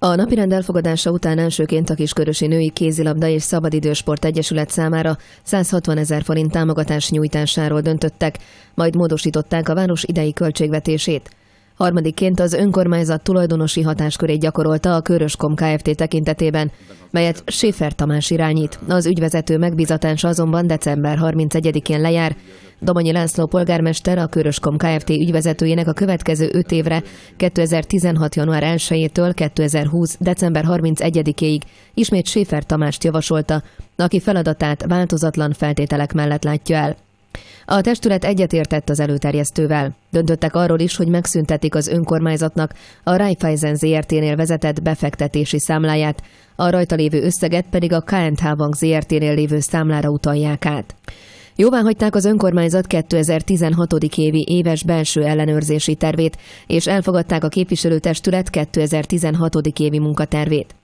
A napirend elfogadása után elsőként a Kiskörösi Női Kézilabda és Szabadidősport Egyesület számára 160 ezer forint támogatás nyújtásáról döntöttek, majd módosították a város idei költségvetését. Harmadikként az önkormányzat tulajdonosi hatáskörét gyakorolta a Köröskom Kft. tekintetében, melyet Séfer Tamás irányít. Az ügyvezető megbizatása azonban december 31-én lejár, Domonyi László polgármester a Köröskom Kft. ügyvezetőjének a következő 5 évre 2016. január 1-től 2020. december 31-ig ismét Séfer Tamást javasolta, aki feladatát változatlan feltételek mellett látja el. A testület egyetértett az előterjesztővel. Döntöttek arról is, hogy megszüntetik az önkormányzatnak a Raiffeisen ZRT-nél vezetett befektetési számláját, a rajta lévő összeget pedig a KNH Bank ZRT-nél lévő számlára utalják át. Jóvá hagyták az önkormányzat 2016. évi éves belső ellenőrzési tervét, és elfogadták a képviselőtestület 2016. évi munkatervét.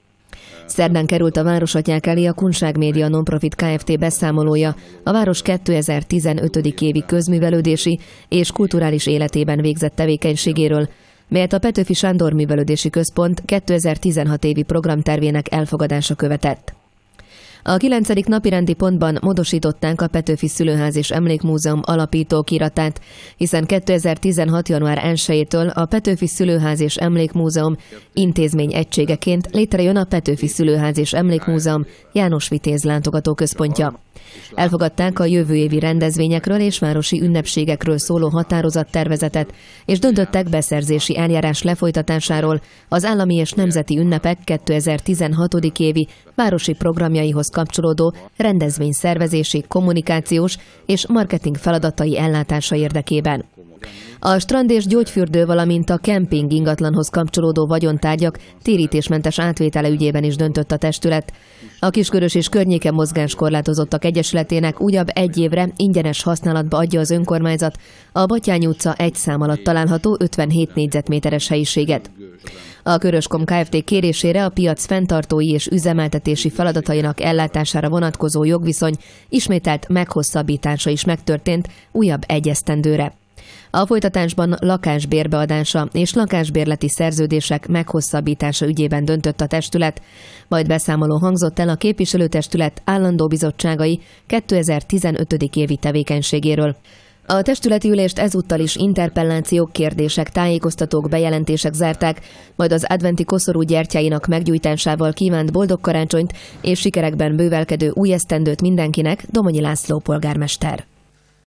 Szerdán került a Városatják elé a Kunság Média Nonprofit Kft. beszámolója a város 2015. évi közművelődési és kulturális életében végzett tevékenységéről, melyet a Petőfi Sándor Művelődési Központ 2016 évi programtervének elfogadása követett. A kilencedik napirendi pontban módosították a Petőfi Szülőház és Emlékmúzeum alapító kiratát, hiszen 2016. január 1-től a Petőfi Szülőház és Emlékmúzeum intézmény egységeként létrejön a Petőfi Szülőház és Emlékmúzeum János Vitéz látogatóközpontja. Elfogadták a jövő évi rendezvényekről és városi ünnepségekről szóló határozattervezetet, és döntöttek beszerzési eljárás lefolytatásáról az állami és nemzeti ünnepek 2016. évi városi programjaihoz kapcsolódó rendezvény szervezési, kommunikációs és marketing feladatai ellátása érdekében. A strand és gyógyfürdő, valamint a kemping ingatlanhoz kapcsolódó vagyontárgyak térítésmentes átvétele ügyében is döntött a testület. A Kiskörös és környéke mozgáskorlátozottak egyesületének újabb egy évre ingyenes használatba adja az önkormányzat a Batyány utca egy szám alatt található 57 négyzetméteres helyiséget. A Köröskom Kft. kérésére a piac fenntartói és üzemeltetési feladatainak ellátására vonatkozó jogviszony ismételt meghosszabbítása is megtörtént újabb egyesztendőre. A folytatásban lakásbérbeadása és lakásbérleti szerződések meghosszabbítása ügyében döntött a testület, majd beszámoló hangzott el a képviselőtestület állandó bizottságai 2015. évi tevékenységéről. A testületi ülést ezúttal is interpellációk, kérdések, tájékoztatók, bejelentések zárták, majd az adventi koszorú gyertyáinak meggyújtásával kívánt boldog karácsonyt és sikerekben bővelkedő új esztendőt mindenkinek Domonyi László polgármester.